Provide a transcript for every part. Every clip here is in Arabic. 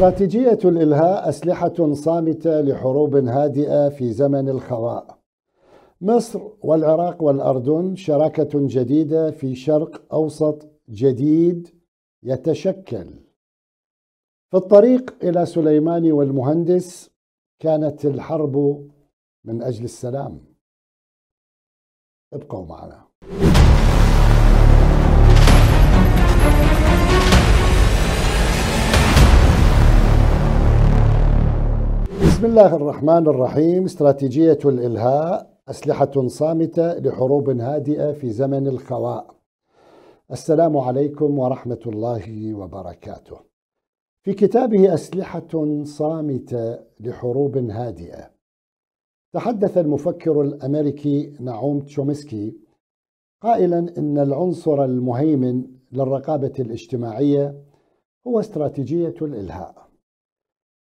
استراتيجية الإلهاء أسلحة صامتة لحروب هادئة في زمن الخواء. مصر والعراق والأردن شراكة جديدة في شرق أوسط جديد يتشكل. في الطريق إلى سليماني والمهندس كانت الحرب من أجل السلام. ابقوا معنا. بسم الله الرحمن الرحيم استراتيجية الإلهاء أسلحة صامتة لحروب هادئة في زمن الخواء السلام عليكم ورحمة الله وبركاته في كتابه أسلحة صامتة لحروب هادئة تحدث المفكر الأمريكي نعوم تشومسكي قائلا إن العنصر المهيمن للرقابة الاجتماعية هو استراتيجية الإلهاء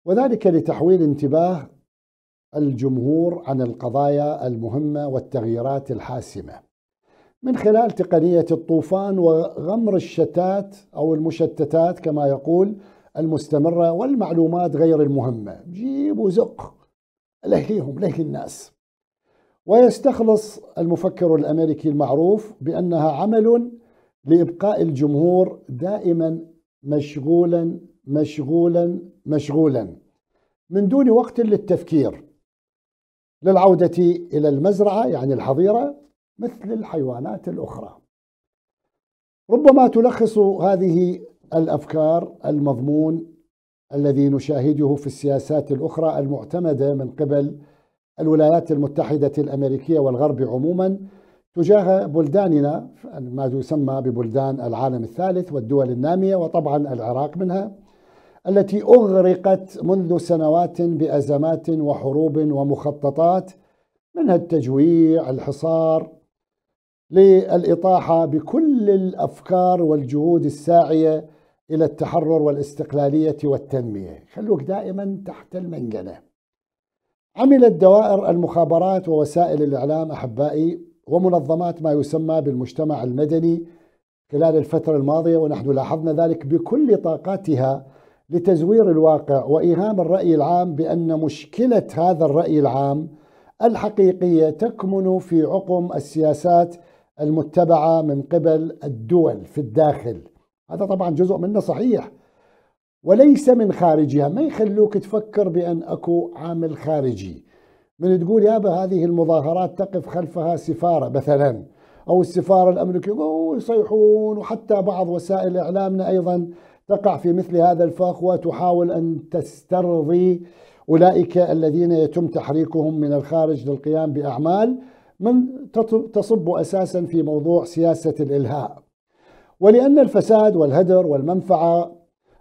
وذلك لتحويل انتباه الجمهور عن القضايا المهمة والتغييرات الحاسمة من خلال تقنية الطوفان وغمر الشتات أو المشتتات كما يقول المستمرة والمعلومات غير المهمة جيب وزق لهيهم لهي الناس ويستخلص المفكر الأمريكي المعروف بأنها عمل لإبقاء الجمهور دائما مشغولا مشغولا مشغولا من دون وقت للتفكير للعودة إلى المزرعة يعني الحظيرة مثل الحيوانات الأخرى ربما تلخص هذه الأفكار المضمون الذي نشاهده في السياسات الأخرى المعتمدة من قبل الولايات المتحدة الأمريكية والغرب عموما تجاه بلداننا ما يسمى ببلدان العالم الثالث والدول النامية وطبعا العراق منها التي اغرقت منذ سنوات بازمات وحروب ومخططات منها التجويع، الحصار للاطاحه بكل الافكار والجهود الساعيه الى التحرر والاستقلاليه والتنميه، خلوك دائما تحت المنجنه. عملت دوائر المخابرات ووسائل الاعلام احبائي ومنظمات ما يسمى بالمجتمع المدني خلال الفتره الماضيه ونحن لاحظنا ذلك بكل طاقاتها لتزوير الواقع وايهام الراي العام بان مشكله هذا الراي العام الحقيقيه تكمن في عقم السياسات المتبعه من قبل الدول في الداخل هذا طبعا جزء منه صحيح وليس من خارجها ما يخلوك تفكر بأن أكو عامل خارجي من تقول يابا هذه المظاهرات تقف خلفها سفارة مثلا أو السفارة الأمريكية يصيحون وحتى بعض وسائل إعلامنا أيضا تقع في مثل هذا الفخ وتحاول أن تسترضي أولئك الذين يتم تحريكهم من الخارج للقيام بأعمال من تصب أساسا في موضوع سياسة الإلهاء ولأن الفساد والهدر والمنفعة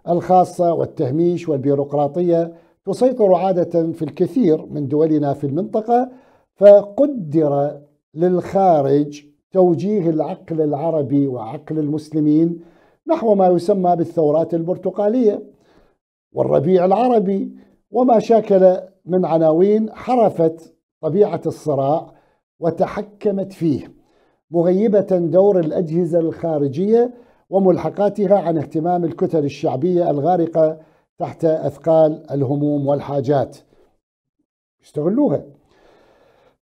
الخاصة والتهميش والبيروقراطية تسيطر عادة في الكثير من دولنا في المنطقة فقدر للخارج توجيه العقل العربي وعقل المسلمين نحو ما يسمى بالثورات البرتقالية والربيع العربي وما شاكل من عناوين حرفت طبيعة الصراع وتحكمت فيه مغيبة دور الأجهزة الخارجية وملحقاتها عن اهتمام الكتل الشعبية الغارقة تحت أثقال الهموم والحاجات يستغلوها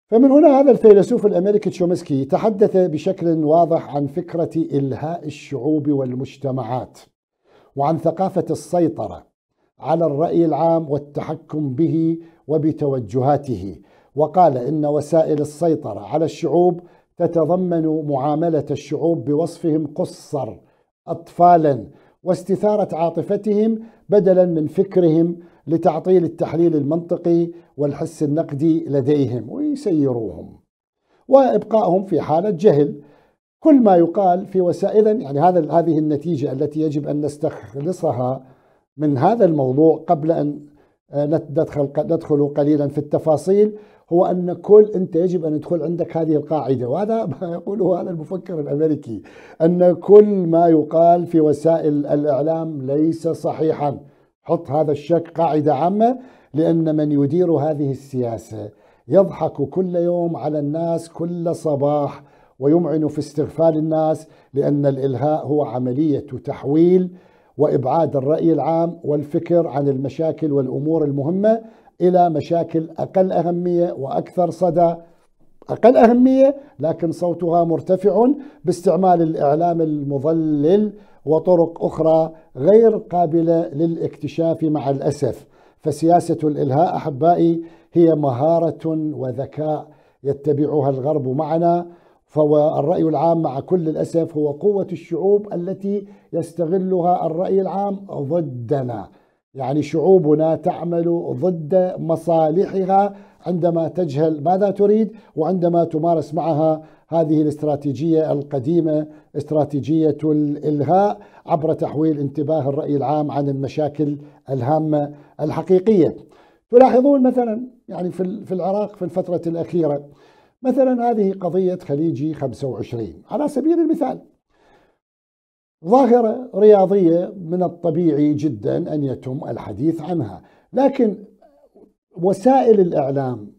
فمن هنا هذا الفيلسوف الامريكي تشومسكي تحدث بشكل واضح عن فكره الهاء الشعوب والمجتمعات وعن ثقافه السيطره على الراي العام والتحكم به وبتوجهاته وقال ان وسائل السيطره على الشعوب تتضمن معامله الشعوب بوصفهم قصر اطفالا واستثاره عاطفتهم بدلا من فكرهم لتعطيل التحليل المنطقي والحس النقدي لديهم ويسيروهم وابقائهم في حاله جهل كل ما يقال في وسائل يعني هذا هذه النتيجه التي يجب ان نستخلصها من هذا الموضوع قبل ان آه، ندخل ندخل قليلا في التفاصيل هو أن كل أنت يجب أن يدخل عندك هذه القاعدة وهذا ما يقوله هذا المفكر الأمريكي أن كل ما يقال في وسائل الإعلام ليس صحيحا حط هذا الشك قاعدة عامة لأن من يدير هذه السياسة يضحك كل يوم على الناس كل صباح ويمعن في استغفال الناس لأن الإلهاء هو عملية تحويل وإبعاد الرأي العام والفكر عن المشاكل والأمور المهمة إلى مشاكل أقل أهمية وأكثر صدى أقل أهمية لكن صوتها مرتفع باستعمال الإعلام المضلل وطرق أخرى غير قابلة للاكتشاف مع الأسف فسياسة الإلهاء أحبائي هي مهارة وذكاء يتبعها الغرب معنا فالرأي العام مع كل الأسف هو قوة الشعوب التي يستغلها الرأي العام ضدنا يعني شعوبنا تعمل ضد مصالحها عندما تجهل ماذا تريد وعندما تمارس معها هذه الاستراتيجيه القديمه استراتيجيه الالهاء عبر تحويل انتباه الراي العام عن المشاكل الهامه الحقيقيه. تلاحظون مثلا يعني في العراق في الفتره الاخيره مثلا هذه قضيه خليجي 25 على سبيل المثال ظاهرة رياضية من الطبيعي جدا أن يتم الحديث عنها لكن وسائل الإعلام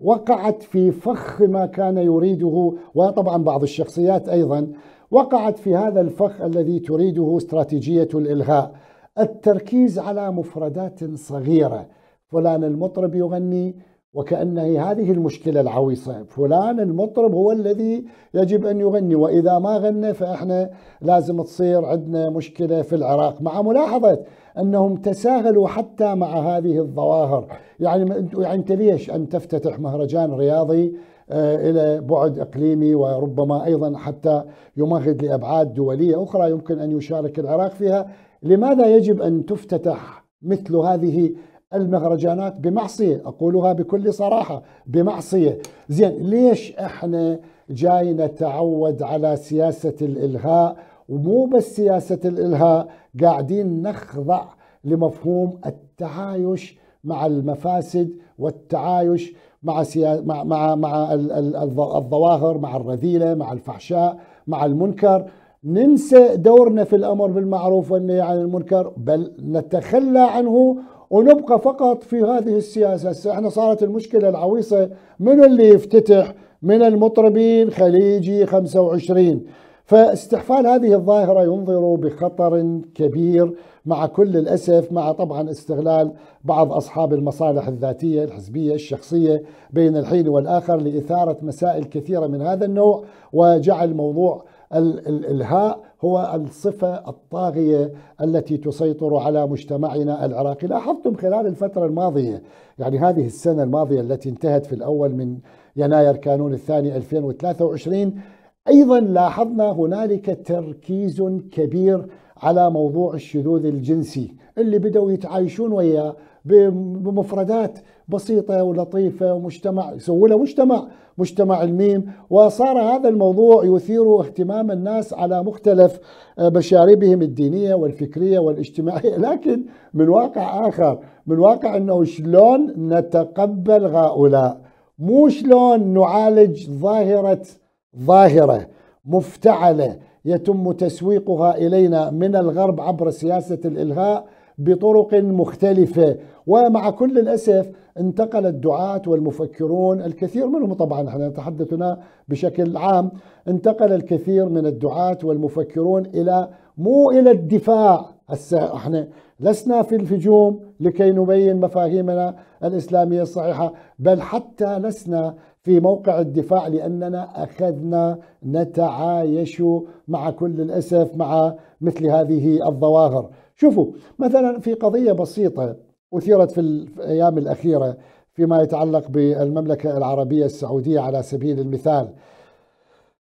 وقعت في فخ ما كان يريده وطبعا بعض الشخصيات أيضا وقعت في هذا الفخ الذي تريده استراتيجية الإلغاء التركيز على مفردات صغيرة فلان المطرب يغني وكأن هذه المشكلة العويصة فلان المطرب هو الذي يجب أن يغني وإذا ما غنى فإحنا لازم تصير عندنا مشكلة في العراق مع ملاحظة أنهم تساهلوا حتى مع هذه الظواهر يعني, يعني أنت ليش أن تفتتح مهرجان رياضي آه، الى بعد اقليمي وربما ايضا حتى يمهد لابعاد دوليه اخرى يمكن ان يشارك العراق فيها، لماذا يجب ان تفتتح مثل هذه المهرجانات بمعصية أقولها بكل صراحة بمعصية زين ليش إحنا جاي نتعود على سياسة الإلهاء ومو بس سياسة الإلهاء قاعدين نخضع لمفهوم التعايش مع المفاسد والتعايش مع سيا... مع مع, مع الظواهر مع الرذيله مع الفحشاء مع المنكر ننسى دورنا في الامر بالمعروف والنهي عن المنكر بل نتخلى عنه ونبقى فقط في هذه السياسة احنا صارت المشكلة العويصة من اللي يفتتح من المطربين خليجي 25 فاستحفال هذه الظاهرة ينظر بخطر كبير مع كل الأسف مع طبعا استغلال بعض أصحاب المصالح الذاتية الحزبية الشخصية بين الحين والآخر لإثارة مسائل كثيرة من هذا النوع وجعل موضوع الإلهاء هو الصفة الطاغية التي تسيطر على مجتمعنا العراقي لاحظتم خلال الفترة الماضية يعني هذه السنة الماضية التي انتهت في الأول من يناير كانون الثاني 2023 أيضا لاحظنا هنالك تركيز كبير على موضوع الشذوذ الجنسي اللي بدأوا يتعايشون وياه بمفردات بسيطة ولطيفة ومجتمع يسووا له مجتمع مجتمع الميم وصار هذا الموضوع يثير اهتمام الناس على مختلف آه، مشاربهم الدينية والفكرية والاجتماعية لكن من واقع آخر من واقع أنه شلون نتقبل هؤلاء مو شلون نعالج ظاهرة ظاهرة مفتعلة يتم تسويقها إلينا من الغرب عبر سياسة الإلهاء بطرق مختلفة ومع كل الأسف انتقل الدعاة والمفكرون الكثير منهم طبعا نحن نتحدث هنا بشكل عام انتقل الكثير من الدعاة والمفكرون إلى مو إلى الدفاع احنا لسنا في الهجوم لكي نبين مفاهيمنا الإسلامية الصحيحة بل حتى لسنا في موقع الدفاع لأننا أخذنا نتعايش مع كل الأسف مع مثل هذه الظواهر شوفوا مثلا في قضية بسيطة أثيرت في الأيام الأخيرة فيما يتعلق بالمملكة العربية السعودية على سبيل المثال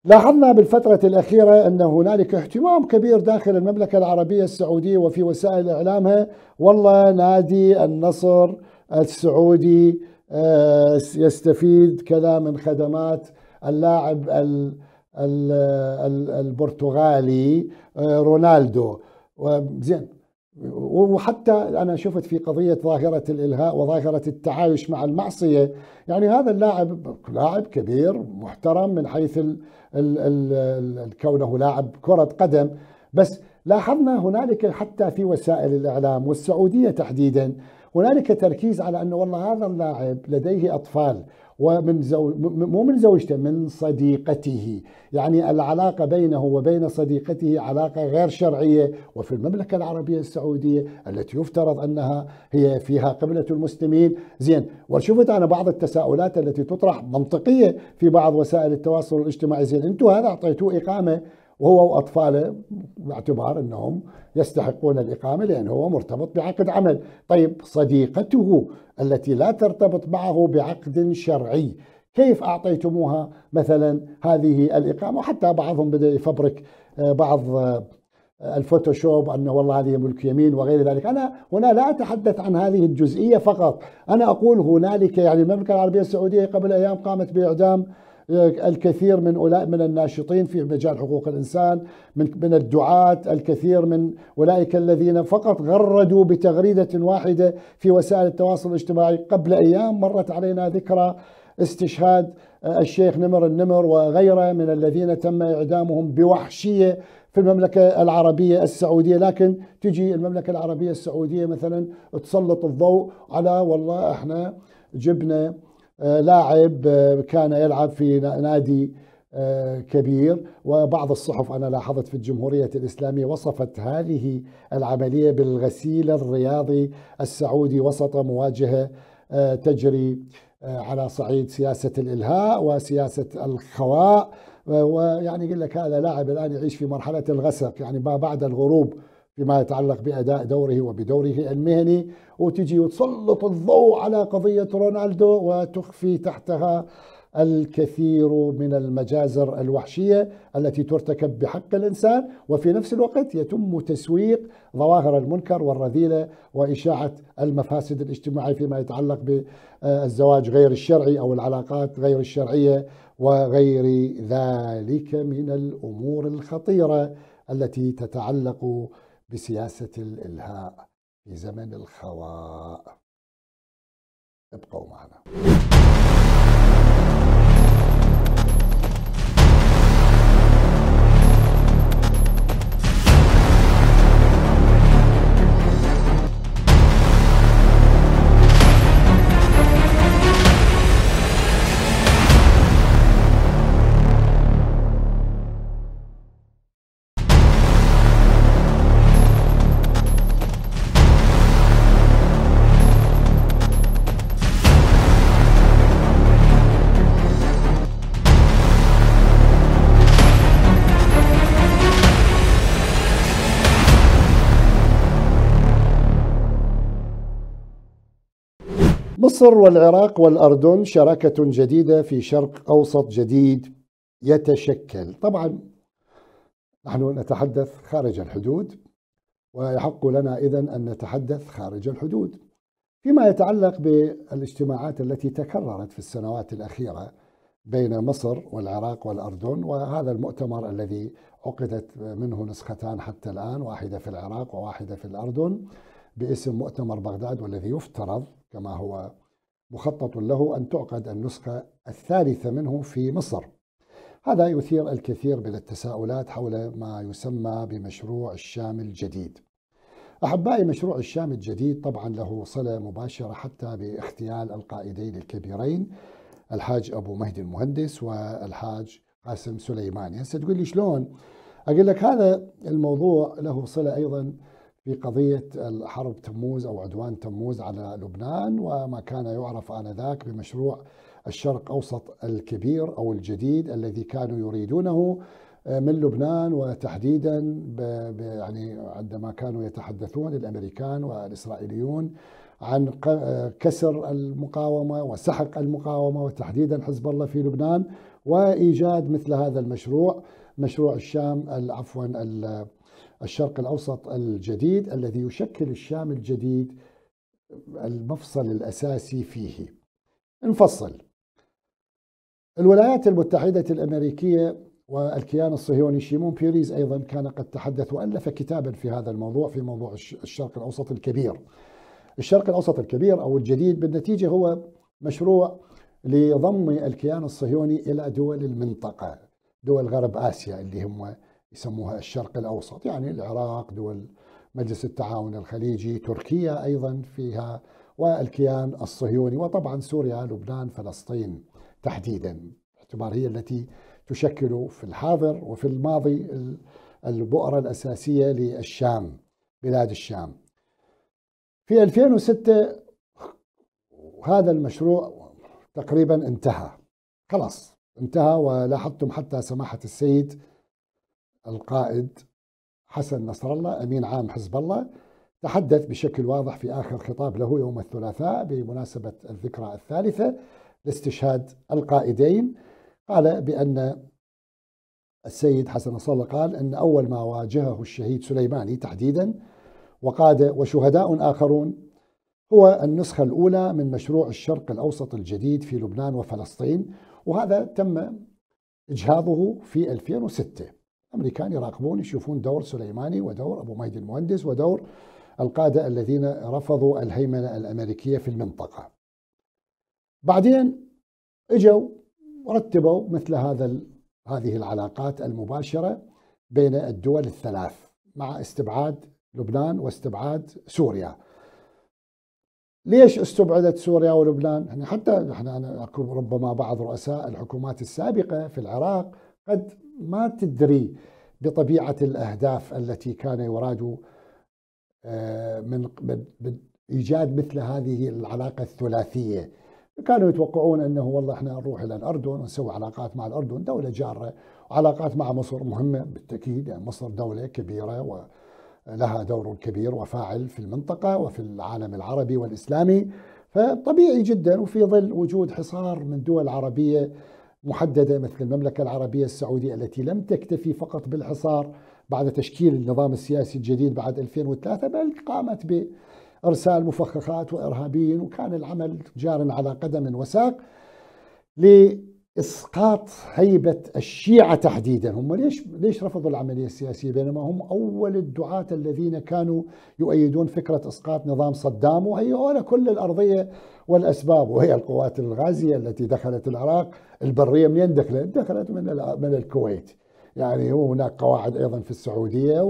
لاحظنا بالفترة الأخيرة أن هنالك اهتمام كبير داخل المملكة العربية السعودية وفي وسائل إعلامها والله نادي النصر السعودي آه، يستفيد كذا من خدمات اللاعب البرتغالي آه، رونالدو زين وحتى انا شفت في قضيه ظاهره الالهاء وظاهره التعايش مع المعصيه، يعني هذا اللاعب لاعب كبير محترم من حيث كونه لاعب كره قدم، بس لاحظنا هنالك حتى في وسائل الاعلام والسعوديه تحديدا هنالك تركيز على انه والله هذا اللاعب لديه اطفال، ومن زوج مو من زوجته من صديقته يعني العلاقة بينه وبين صديقته علاقة غير شرعية وفي المملكة العربية السعودية التي يفترض أنها هي فيها قبلة المسلمين زين وشفت أنا بعض التساؤلات التي تطرح منطقية في بعض وسائل التواصل الاجتماعي زين أنتوا هذا أعطيتوه إقامة وهو واطفاله باعتبار انهم يستحقون الاقامه لان هو مرتبط بعقد عمل، طيب صديقته التي لا ترتبط معه بعقد شرعي كيف أعطيتموها مثلا هذه الإقامة حتى بعضهم بدأ يفبرك آه، بعض آه، الفوتوشوب أنه والله هذه ملك يمين وغير ذلك أنا هنا لا أتحدث عن هذه الجزئية فقط أنا أقول هنالك يعني المملكة العربية السعودية قبل أيام قامت بإعدام الكثير من اولئك من الناشطين في مجال حقوق الإنسان من من الدعاة الكثير من أولئك الذين فقط غردوا بتغريدة واحدة في وسائل التواصل الاجتماعي قبل أيام مرت علينا ذكرى استشهاد آه، الشيخ نمر النمر وغيره من الذين تم إعدامهم بوحشية في المملكة العربية السعودية لكن تجي المملكة العربية السعودية مثلا تسلط الضوء على والله احنا جبنا آه، لاعب آه، كان يلعب في نادي آه، كبير وبعض الصحف أنا لاحظت في الجمهورية الإسلامية وصفت هذه العملية بالغسيل الرياضي السعودي وسط مواجهة تجري على صعيد سياسة الإلهاء وسياسة الخواء ويعني يقول لك هذا لاعب الآن يعيش في مرحلة الغسق يعني ما بعد الغروب فيما يتعلق بأداء دوره وبدوره المهني وتجي وتسلط الضوء على قضية رونالدو وتخفي تحتها الكثير من المجازر الوحشية التي ترتكب بحق الإنسان وفي نفس الوقت يتم تسويق ظواهر المنكر والرذيلة وإشاعة المفاسد الاجتماعية فيما يتعلق بالزواج غير الشرعي أو العلاقات غير الشرعية وغير ذلك من الأمور الخطيرة التي تتعلق بسياسة الإلهاء في زمن الخواء ابقوا معنا مصر والعراق والأردن شراكة جديدة في شرق أوسط جديد يتشكل طبعا نحن نتحدث خارج الحدود ويحق لنا إذا أن نتحدث خارج الحدود فيما يتعلق بالاجتماعات التي تكررت في السنوات الأخيرة بين مصر والعراق والأردن وهذا المؤتمر الذي عقدت منه نسختان حتى الآن واحدة في العراق وواحدة في الأردن باسم مؤتمر بغداد والذي يفترض كما هو مخطط له أن تعقد النسخة الثالثة منه في مصر هذا يثير الكثير من التساؤلات حول ما يسمى بمشروع الشام الجديد أحبائي مشروع الشام الجديد طبعا له صلة مباشرة حتى باغتيال القائدين الكبيرين الحاج أبو مهدي المهندس والحاج قاسم سليماني هسه تقول لي شلون أقول لك هذا الموضوع له صلة أيضا في قضية حرب تموز أو عدوان تموز على لبنان وما كان يعرف آنذاك بمشروع الشرق أوسط الكبير أو الجديد الذي كانوا يريدونه آه، من لبنان وتحديدا يعني عندما كانوا يتحدثون الامريكان والاسرائيليون عن آه، كسر المقاومه وسحق المقاومه وتحديدا حزب الله في لبنان وايجاد مثل هذا المشروع مشروع الشام عفوا الشرق الأوسط الجديد الذي يشكل الشام الجديد المفصل الأساسي فيه انفصل الولايات المتحدة الأمريكية والكيان الصهيوني شيمون بيريز أيضا كان قد تحدث وألف كتابا في هذا الموضوع في موضوع الشرق الأوسط الكبير الشرق الأوسط الكبير أو الجديد بالنتيجة هو مشروع لضم الكيان الصهيوني إلى دول المنطقة دول غرب آسيا اللي هم يسموها الشرق الأوسط يعني العراق دول مجلس التعاون الخليجي تركيا أيضا فيها والكيان الصهيوني وطبعا سوريا لبنان فلسطين تحديدا باعتبار هي التي تشكل في الحاضر وفي الماضي البؤرة الأساسية للشام بلاد الشام في 2006 هذا المشروع تقريبا انتهى خلاص انتهى ولاحظتم حتى سماحة السيد القائد حسن نصر الله امين عام حزب الله تحدث بشكل واضح في اخر خطاب له يوم الثلاثاء بمناسبه الذكرى الثالثه لاستشهاد القائدين قال بان السيد حسن نصر الله قال ان اول ما واجهه الشهيد سليماني تحديدا وقاد وشهداء اخرون هو النسخة الأولى من مشروع الشرق الأوسط الجديد في لبنان وفلسطين وهذا تم إجهاضه في 2006 الامريكان يراقبون يشوفون دور سليماني ودور ابو مهدي المهندس ودور القاده الذين رفضوا الهيمنه الامريكيه في المنطقه. بعدين اجوا ورتبوا مثل هذا هذه العلاقات المباشره بين الدول الثلاث مع استبعاد لبنان واستبعاد سوريا. ليش استبعدت سوريا ولبنان؟ يعني حتى احنا ربما بعض رؤساء الحكومات السابقه في العراق قد ما تدري بطبيعة الأهداف التي كان يراد آه، من إيجاد مثل هذه العلاقة الثلاثية كانوا يتوقعون أنه والله إحنا نروح إلى الأردن ونسوي علاقات مع الأردن دولة جارة وعلاقات مع مصر مهمة بالتأكيد يعني مصر دولة كبيرة ولها دور كبير وفاعل في المنطقة وفي العالم العربي والإسلامي فطبيعي جدا وفي ظل وجود حصار من دول عربية محدده مثل المملكه العربيه السعوديه التي لم تكتفي فقط بالحصار بعد تشكيل النظام السياسي الجديد بعد 2003 بل قامت بارسال مفخخات وارهابيين وكان العمل جار على قدم وساق اسقاط هيبه الشيعه تحديدا هم ليش ليش رفضوا العمليه السياسيه بينما هم اول الدعاه الذين كانوا يؤيدون فكره اسقاط نظام صدام وهي أولى كل الارضيه والاسباب وهي القوات الغازيه التي دخلت العراق البريه منين دخلت؟ دخلت من من الكويت يعني هناك قواعد ايضا في السعوديه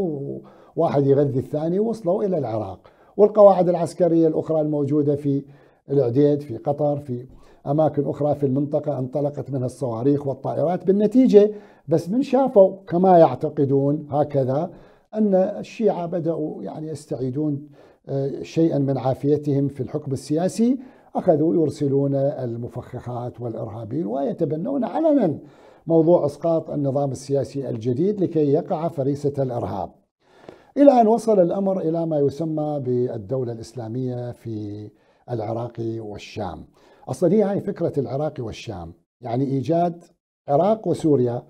وواحد يغذي الثاني وصلوا الى العراق والقواعد العسكريه الاخرى الموجوده في العديد في قطر في أماكن أخرى في المنطقة انطلقت منها الصواريخ والطائرات بالنتيجة بس من شافوا كما يعتقدون هكذا أن الشيعة بدأوا يعني يستعيدون آه، شيئا من عافيتهم في الحكم السياسي أخذوا يرسلون المفخخات والإرهابيين ويتبنون علنا موضوع إسقاط النظام السياسي الجديد لكي يقع فريسة الإرهاب إلى أن وصل الأمر إلى ما يسمى بالدولة الإسلامية في العراقي والشام أصلا هي هاي فكرة العراقي والشام يعني إيجاد عراق وسوريا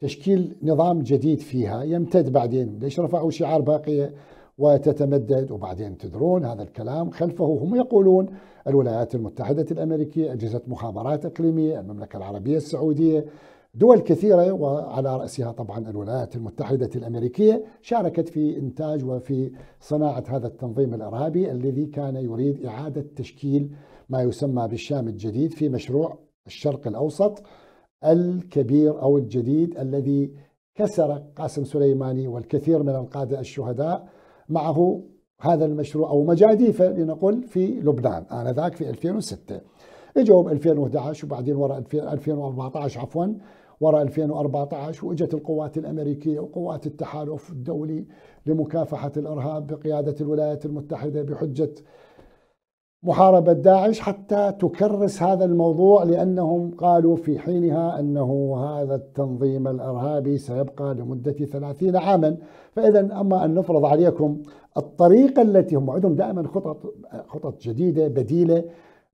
تشكيل نظام جديد فيها يمتد بعدين ليش رفعوا شعار باقية وتتمدد وبعدين تدرون هذا الكلام خلفه هم يقولون الولايات المتحدة الأمريكية أجهزة مخابرات إقليمية المملكة العربية السعودية دول كثيرة وعلى رأسها طبعا الولايات المتحدة الأمريكية شاركت في إنتاج وفي صناعة هذا التنظيم الإرهابي الذي كان يريد إعادة تشكيل ما يسمى بالشام الجديد في مشروع الشرق الأوسط الكبير أو الجديد الذي كسر قاسم سليماني والكثير من القادة الشهداء معه هذا المشروع أو مجاديفة لنقول في لبنان آنذاك في 2006 اجوا ب 2011 وبعدين وراء 2014 عفوا وراء 2014 واجت القوات الامريكيه وقوات التحالف الدولي لمكافحه الارهاب بقياده الولايات المتحده بحجه محاربه داعش حتى تكرس هذا الموضوع لانهم قالوا في حينها انه هذا التنظيم الارهابي سيبقى لمده 30 عاما، فاذا اما ان نفرض عليكم الطريقه التي هم عندهم دائما خطط خطط جديده بديله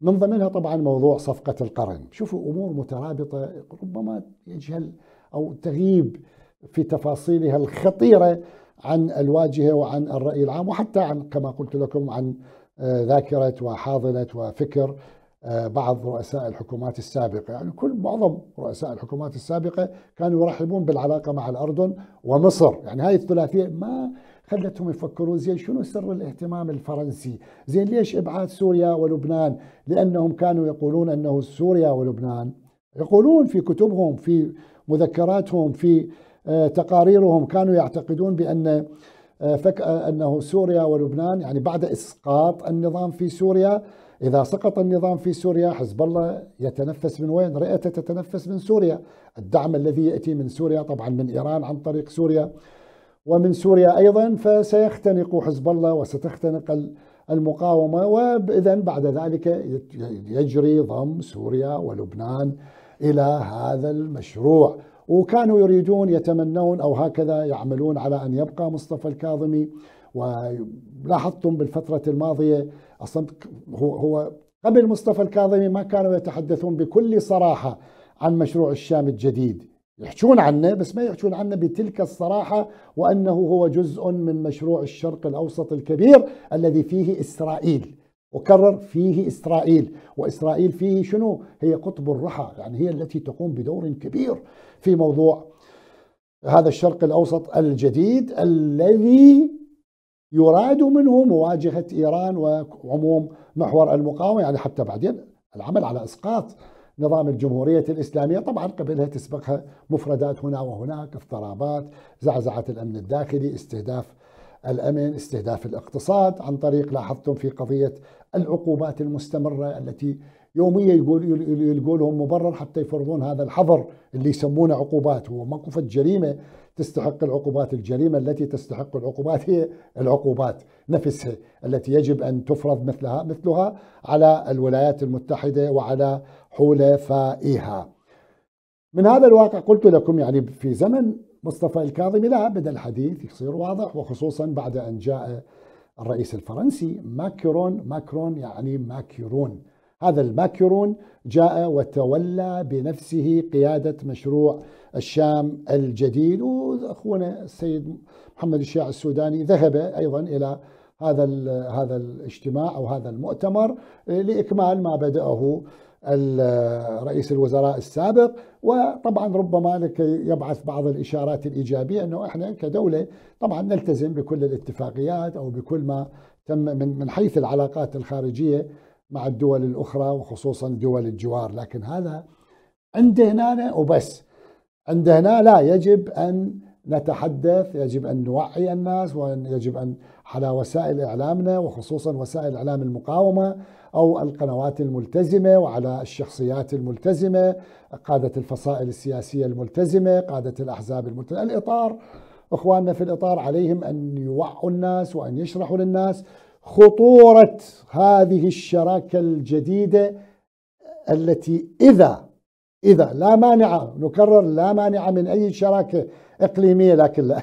من ضمنها طبعا موضوع صفقة القرن شوفوا أمور مترابطة ربما يجهل أو تغيب في تفاصيلها الخطيرة عن الواجهة وعن الرأي العام وحتى عن كما قلت لكم عن آه، ذاكرة وحاضنة وفكر آه، بعض رؤساء الحكومات السابقة يعني كل معظم رؤساء الحكومات السابقة كانوا يرحبون بالعلاقة مع الأردن ومصر يعني هاي الثلاثية ما خلتهم يفكرون زين شنو سر الاهتمام الفرنسي زين ليش إبعاد سوريا ولبنان لأنهم كانوا يقولون أنه سوريا ولبنان يقولون في كتبهم في مذكراتهم في آه، تقاريرهم كانوا يعتقدون بأن آه، فك آه، أنه سوريا ولبنان يعني بعد إسقاط النظام في سوريا إذا سقط النظام في سوريا حزب الله يتنفس من وين؟ رئته تتنفس من سوريا الدعم الذي يأتي من سوريا طبعا من إيران عن طريق سوريا ومن سوريا أيضا فسيختنق حزب الله وستختنق المقاومة وإذا بعد ذلك يجري ضم سوريا ولبنان إلى هذا المشروع وكانوا يريدون يتمنون أو هكذا يعملون على أن يبقى مصطفى الكاظمي ولاحظتم بالفترة الماضية أصلا هو, هو قبل مصطفى الكاظمي ما كانوا يتحدثون بكل صراحة عن مشروع الشام الجديد يحكون عنه بس ما يحكون عنه بتلك الصراحة وأنه هو جزء من مشروع الشرق الأوسط الكبير الذي فيه إسرائيل وكرر فيه إسرائيل وإسرائيل فيه شنو؟ هي قطب الرحى يعني هي التي تقوم بدور كبير في موضوع هذا الشرق الأوسط الجديد الذي يراد منه مواجهة إيران وعموم محور المقاومة يعني حتى بعدين العمل على إسقاط نظام الجمهورية الإسلامية طبعا قبلها تسبقها مفردات هنا وهناك اضطرابات زعزعة الأمن الداخلي استهداف الأمن استهداف الاقتصاد عن طريق لاحظتم في قضية العقوبات المستمرة التي يوميا يقول يلقوا لهم مبرر حتى يفرضون هذا الحظر اللي يسمونه عقوبات هو ماكو جريمه تستحق العقوبات الجريمه التي تستحق العقوبات هي العقوبات نفسها التي يجب ان تفرض مثلها مثلها على الولايات المتحده وعلى حلفائها. من هذا الواقع قلت لكم يعني في زمن مصطفى الكاظمي لا بدا الحديث يصير واضح وخصوصا بعد ان جاء الرئيس الفرنسي ماكرون ماكرون يعني ماكرون هذا الماكرون جاء وتولى بنفسه قيادة مشروع الشام الجديد وأخونا السيد محمد الشيع السوداني ذهب أيضا إلى هذا هذا الاجتماع أو هذا المؤتمر لإكمال ما بدأه رئيس الوزراء السابق وطبعا ربما لكي يبعث بعض الاشارات الايجابيه انه احنا كدوله طبعا نلتزم بكل الاتفاقيات او بكل ما تم من من حيث العلاقات الخارجيه مع الدول الاخرى وخصوصا دول الجوار لكن هذا عند هنا وبس عند هنا لا يجب ان نتحدث يجب ان نوعي الناس ويجب ان على وسائل اعلامنا وخصوصا وسائل اعلام المقاومه او القنوات الملتزمه وعلى الشخصيات الملتزمه قاده الفصائل السياسيه الملتزمه قاده الاحزاب الملتزمه الاطار اخواننا في الاطار عليهم ان يوعوا الناس وان يشرحوا للناس خطورة هذه الشراكة الجديدة التي إذا إذا لا مانع نكرر لا مانع من أي شراكة إقليمية لكن لا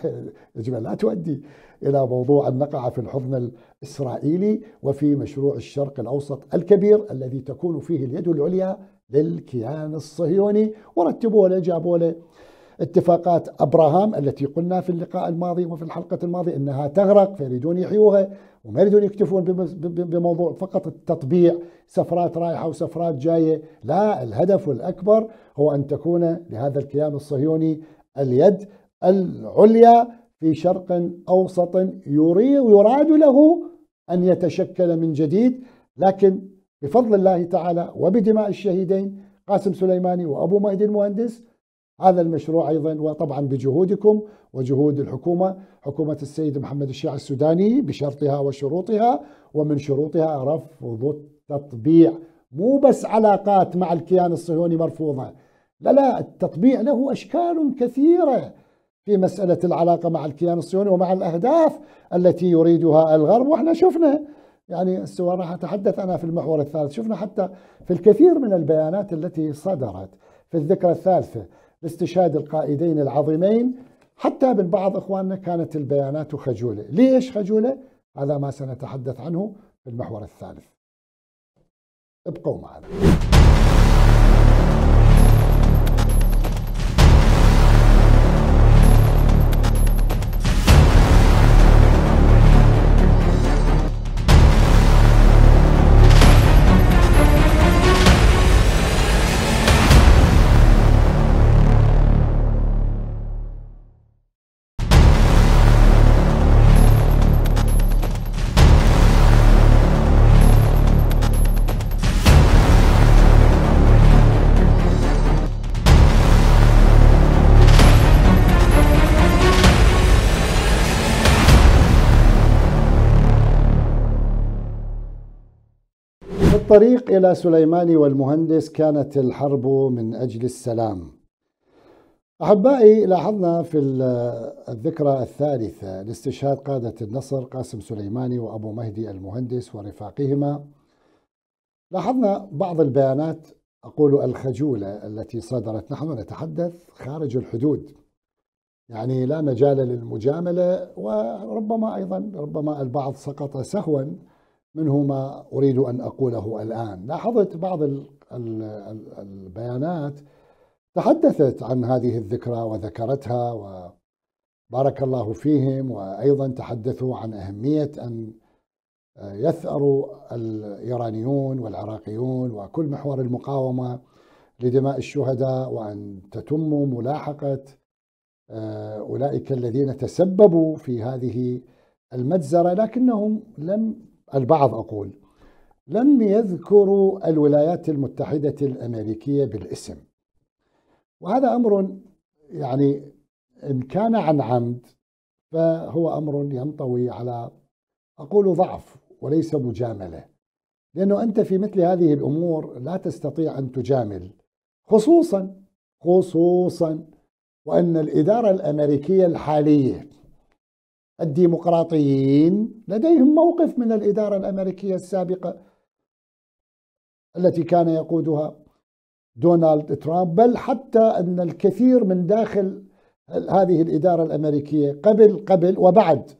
يجب لا تؤدي إلى موضوع أن نقع في الحضن الإسرائيلي وفي مشروع الشرق الأوسط الكبير الذي تكون فيه اليد العليا للكيان الصهيوني ورتبوا له جابوا له اتفاقات ابراهام التي قلنا في اللقاء الماضي وفي الحلقه الماضيه انها تغرق فيريدون يحيوها وما يريدون يكتفون بموضوع فقط التطبيع سفرات رايحه وسفرات جايه، لا الهدف الاكبر هو ان تكون لهذا الكيان الصهيوني اليد العليا في شرق اوسط يراد له ان يتشكل من جديد لكن بفضل الله تعالى وبدماء الشهيدين قاسم سليماني وابو مهدي المهندس هذا المشروع ايضا وطبعا بجهودكم وجهود الحكومه، حكومه السيد محمد الشيع السوداني بشرطها وشروطها ومن شروطها رفض التطبيع مو بس علاقات مع الكيان الصهيوني مرفوضه، لا لا التطبيع له اشكال كثيره في مساله العلاقه مع الكيان الصهيوني ومع الاهداف التي يريدها الغرب واحنا شفنا يعني سواء راح اتحدث انا في المحور الثالث، شفنا حتى في الكثير من البيانات التي صدرت في الذكرى الثالثه لاستشهاد القائدين العظيمين حتى من بعض إخواننا كانت البيانات خجولة ليش خجولة؟ هذا ما سنتحدث عنه في المحور الثالث ابقوا معنا الطريق إلى سليماني والمهندس كانت الحرب من أجل السلام أحبائي لاحظنا في الذكرى الثالثة لاستشهاد قادة النصر قاسم سليماني وأبو مهدي المهندس ورفاقهما لاحظنا بعض البيانات أقول الخجولة التي صدرت نحن نتحدث خارج الحدود يعني لا مجال للمجاملة وربما أيضا ربما البعض سقط سهوا منه ما أريد أن أقوله الآن لاحظت بعض البيانات تحدثت عن هذه الذكرى وذكرتها وبارك الله فيهم وأيضا تحدثوا عن أهمية أن يثأر الإيرانيون والعراقيون وكل محور المقاومة لدماء الشهداء وأن تتم ملاحقة آه، أولئك الذين تسببوا في هذه المجزرة لكنهم لم البعض أقول لم يذكروا الولايات المتحدة الأمريكية بالاسم وهذا أمر يعني إن كان عن عمد فهو أمر ينطوي على أقول ضعف وليس مجاملة لأنه أنت في مثل هذه الأمور لا تستطيع أن تجامل خصوصا خصوصا وأن الإدارة الأمريكية الحالية الديمقراطيين لديهم موقف من الإدارة الأمريكية السابقة التي كان يقودها دونالد ترامب بل حتى أن الكثير من داخل هذه الإدارة الأمريكية قبل قبل وبعد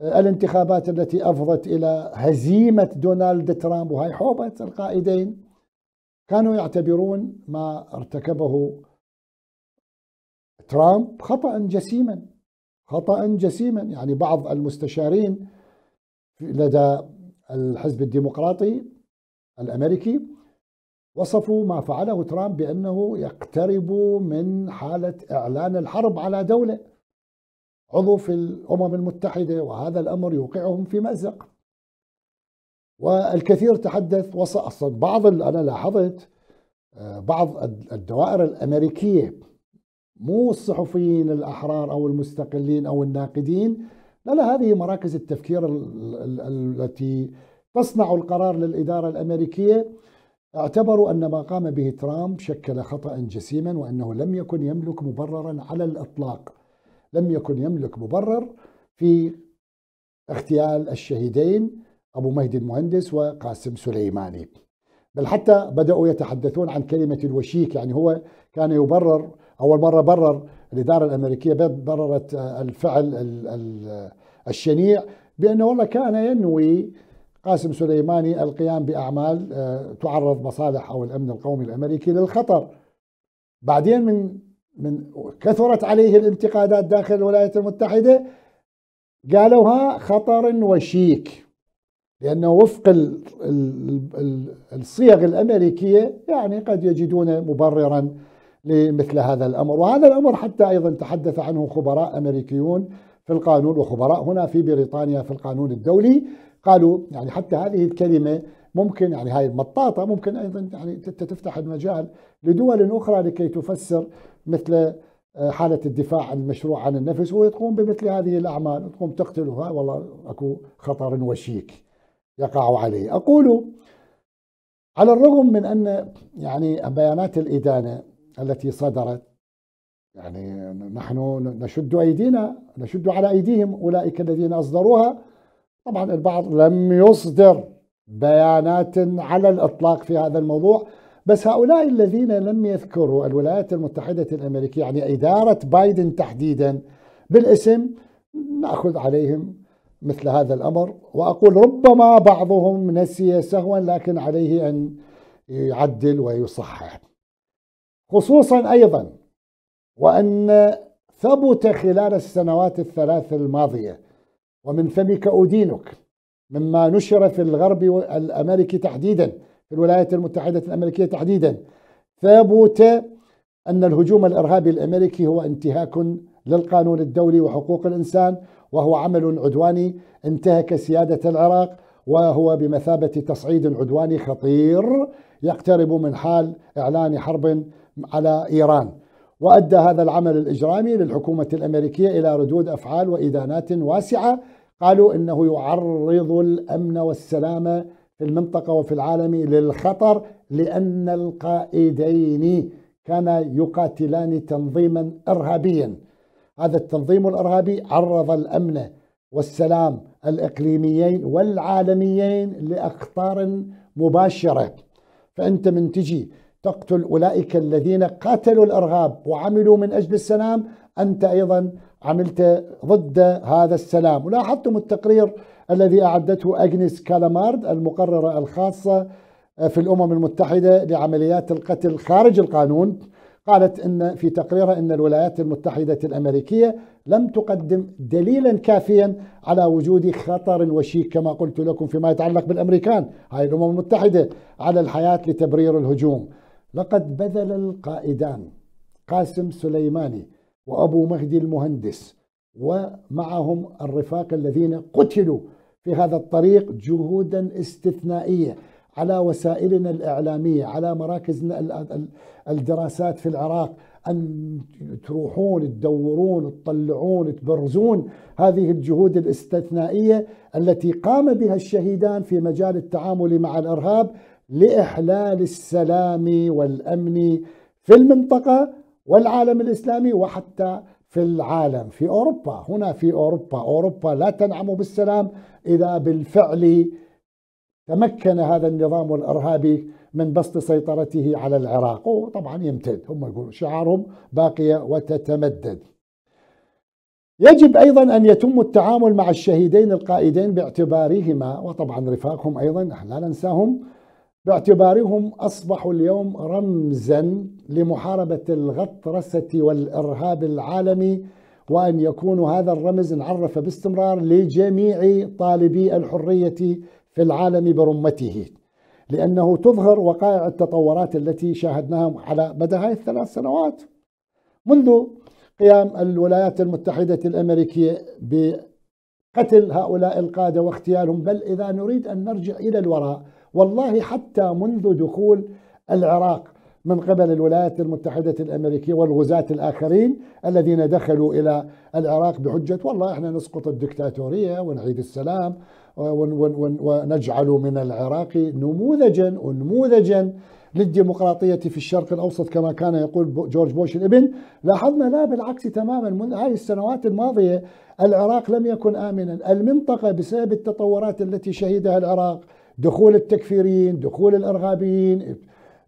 آه، الانتخابات التي أفضت إلى هزيمة دونالد ترامب وهي حوبة القائدين كانوا يعتبرون ما ارتكبه ترامب خطأ جسيما خطأ جسيما يعني بعض المستشارين لدى الحزب الديمقراطي الأمريكي وصفوا ما فعله ترامب بأنه يقترب من حالة إعلان الحرب على دولة عضو في الأمم المتحدة وهذا الأمر يوقعهم في مأزق والكثير تحدث وص... بعض أنا لاحظت آه، بعض الدوائر الأمريكية مو الصحفيين الأحرار أو المستقلين أو الناقدين لا لا هذه مراكز التفكير التي تصنع القرار للإدارة الأمريكية اعتبروا أن ما قام به ترامب شكل خطأ جسيما وأنه لم يكن يملك مبررا على الإطلاق لم يكن يملك مبرر في اغتيال الشهيدين أبو مهدي المهندس وقاسم سليماني بل حتى بدأوا يتحدثون عن كلمة الوشيك يعني هو كان يبرر اول مره برر الاداره الامريكيه بررت آه، الفعل الشنيع بانه والله كان ينوي قاسم سليماني القيام باعمال آه، تعرض مصالح او الامن القومي الامريكي للخطر. بعدين من من كثرت عليه الانتقادات داخل الولايات المتحده قالوا ها خطر وشيك لانه وفق الصيغ الامريكيه يعني قد يجدون مبررا لمثل هذا الامر، وهذا الامر حتى ايضا تحدث عنه خبراء امريكيون في القانون وخبراء هنا في بريطانيا في القانون الدولي قالوا يعني حتى هذه الكلمه ممكن يعني هاي المطاطه ممكن ايضا يعني تفتح المجال لدول اخرى لكي تفسر مثل آه، حالة الدفاع عن المشروع عن النفس وهي تقوم بمثل هذه الأعمال تقوم تقتلها والله أكو خطر وشيك يقع عليه أقول على الرغم من أن يعني بيانات الإدانة التي صدرت يعني نحن نشد أيدينا نشد على أيديهم أولئك الذين أصدروها طبعا البعض لم يصدر بيانات على الإطلاق في هذا الموضوع بس هؤلاء الذين لم يذكروا الولايات المتحدة الأمريكية يعني إدارة بايدن تحديدا بالاسم نأخذ عليهم مثل هذا الأمر وأقول ربما بعضهم نسي سهوا لكن عليه أن يعدل ويصحح خصوصا أيضا وأن ثبت خلال السنوات الثلاث الماضية ومن فمك أدينك مما نشر في الغرب الأمريكي تحديدا في الولايات المتحدة الأمريكية تحديدا ثبت أن الهجوم الإرهابي الأمريكي هو انتهاك للقانون الدولي وحقوق الإنسان وهو عمل عدواني انتهك سيادة العراق وهو بمثابة تصعيد عدواني خطير يقترب من حال إعلان حرب على إيران وأدى هذا العمل الإجرامي للحكومة الأمريكية إلى ردود أفعال وإدانات واسعة قالوا إنه يعرض الأمن والسلامة في المنطقة وفي العالم للخطر لأن القائدين كانا يقاتلان تنظيما إرهابيا هذا التنظيم الإرهابي عرض الأمن والسلام الإقليميين والعالميين لأخطار مباشرة فأنت من تجي تقتل أولئك الذين قاتلوا الأرهاب وعملوا من أجل السلام أنت أيضا عملت ضد هذا السلام ولاحظتم التقرير الذي أعدته أجنس كالامارد المقررة الخاصة في الأمم المتحدة لعمليات القتل خارج القانون قالت ان في تقريرها ان الولايات المتحده الامريكيه لم تقدم دليلا كافيا على وجود خطر وشيك كما قلت لكم فيما يتعلق بالامريكان هاي الامم المتحده على الحياه لتبرير الهجوم لقد بذل القائدان قاسم سليماني وأبو مهدي المهندس ومعهم الرفاق الذين قتلوا في هذا الطريق جهودا استثنائية على وسائلنا الإعلامية على مراكزنا الدراسات في العراق أن تروحون تدورون تطلعون تبرزون هذه الجهود الاستثنائية التي قام بها الشهيدان في مجال التعامل مع الإرهاب لإحلال السلام والأمن في المنطقة والعالم الإسلامي وحتى في العالم في أوروبا هنا في أوروبا أوروبا لا تنعم بالسلام إذا بالفعل تمكن هذا النظام الإرهابي من بسط سيطرته على العراق وطبعا يمتد هم يقولوا شعارهم باقية وتتمدد يجب أيضا أن يتم التعامل مع الشهيدين القائدين باعتبارهما وطبعا رفاقهم أيضا لا ننساهم باعتبارهم أصبحوا اليوم رمزا لمحاربة الغطرسة والإرهاب العالمي وأن يكون هذا الرمز نعرف باستمرار لجميع طالبي الحرية في العالم برمته لأنه تظهر وقائع التطورات التي شاهدناها على مدى هذه الثلاث سنوات منذ قيام الولايات المتحدة الأمريكية بقتل هؤلاء القادة واغتيالهم بل إذا نريد أن نرجع إلى الوراء والله حتى منذ دخول العراق من قبل الولايات المتحدة الأمريكية والغزاة الآخرين الذين دخلوا إلى العراق بحجة والله إحنا نسقط الدكتاتورية ونعيد السلام آه، ونجعل من العراق نموذجا ونموذجا للديمقراطية في الشرق الأوسط كما كان يقول جورج بوش الابن لاحظنا لا بالعكس تماما من هذه السنوات الماضية العراق لم يكن آمنا المنطقة بسبب التطورات التي شهدها العراق دخول التكفيريين دخول الإرهابيين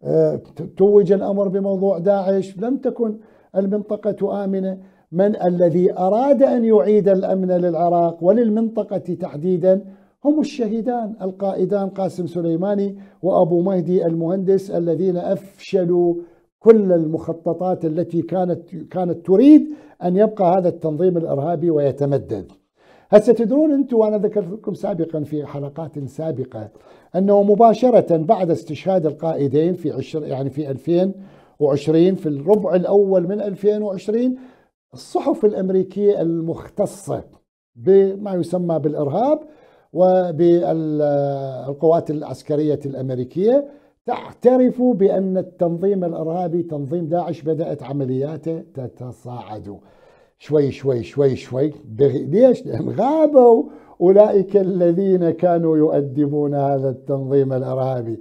اه، توج الأمر بموضوع داعش لم تكن المنطقة آمنة من الذي أراد أن يعيد الأمن للعراق وللمنطقة تحديدا هم الشهيدان القائدان قاسم سليماني وأبو مهدي المهندس الذين أفشلوا كل المخططات التي كانت كانت تريد أن يبقى هذا التنظيم الإرهابي ويتمدد هسه تدرون انتم وانا ذكرت لكم سابقا في حلقات سابقه انه مباشره بعد استشهاد القائدين في عشر يعني في 2020 في الربع الاول من 2020 الصحف الامريكيه المختصه بما يسمى بالارهاب وبالقوات العسكريه الامريكيه تعترف بان التنظيم الارهابي تنظيم داعش بدات عملياته تتصاعد شوي شوي شوي شوي ليش؟ لأن غابوا أولئك الذين كانوا يؤدبون هذا التنظيم الإرهابي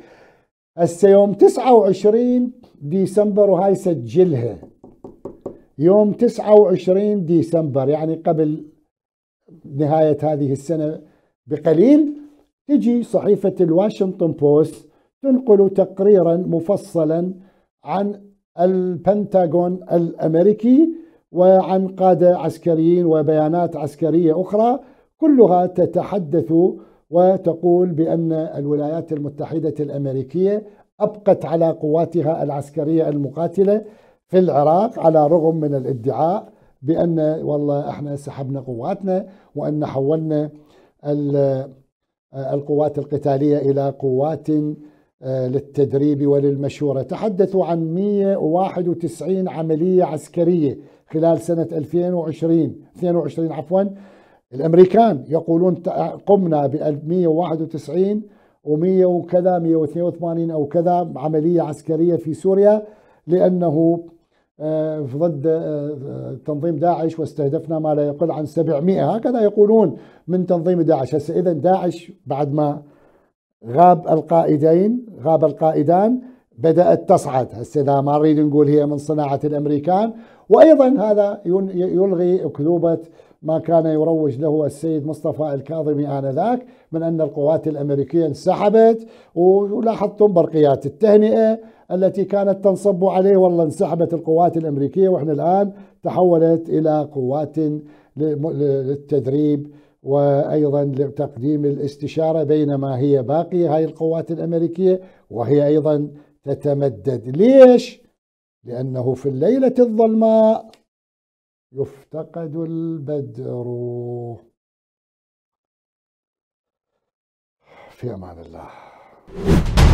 هسه يوم 29 ديسمبر وهاي سجلها يوم 29 ديسمبر يعني قبل نهاية هذه السنة بقليل تجي صحيفة الواشنطن بوست تنقل تقريرا مفصلا عن البنتاغون الأمريكي وعن قادة عسكريين وبيانات عسكرية أخرى كلها تتحدث وتقول بأن الولايات المتحدة الأمريكية أبقت على قواتها العسكرية المقاتلة في العراق على الرغم من الادعاء بأن والله احنا سحبنا قواتنا وأن حولنا القوات القتالية إلى قوات آه، للتدريب وللمشورة تحدثوا عن 191 عملية عسكرية خلال سنة 2020 22 عفوا الأمريكان يقولون قمنا ب 191 و100 وكذا 182 أو كذا عملية عسكرية في سوريا لأنه آه، ضد آه، آه، تنظيم داعش واستهدفنا ما لا يقل عن 700 هكذا يقولون من تنظيم داعش هسه إذا داعش بعد ما غاب القائدين غاب القائدان بدأت تصعد هسه إذا ما نريد نقول هي من صناعة الأمريكان وأيضا هذا يلغي أكذوبة ما كان يروج له السيد مصطفى الكاظمي آنذاك من أن القوات الأمريكية انسحبت ولاحظتم برقيات التهنئة التي كانت تنصب عليه والله انسحبت القوات الأمريكية وإحنا الآن تحولت إلى قوات للتدريب وايضا لتقديم الاستشاره بينما هي باقيه هاي القوات الامريكيه وهي ايضا تتمدد ليش؟ لأنه في الليلة الظلماء يفتقد البدر في أمان الله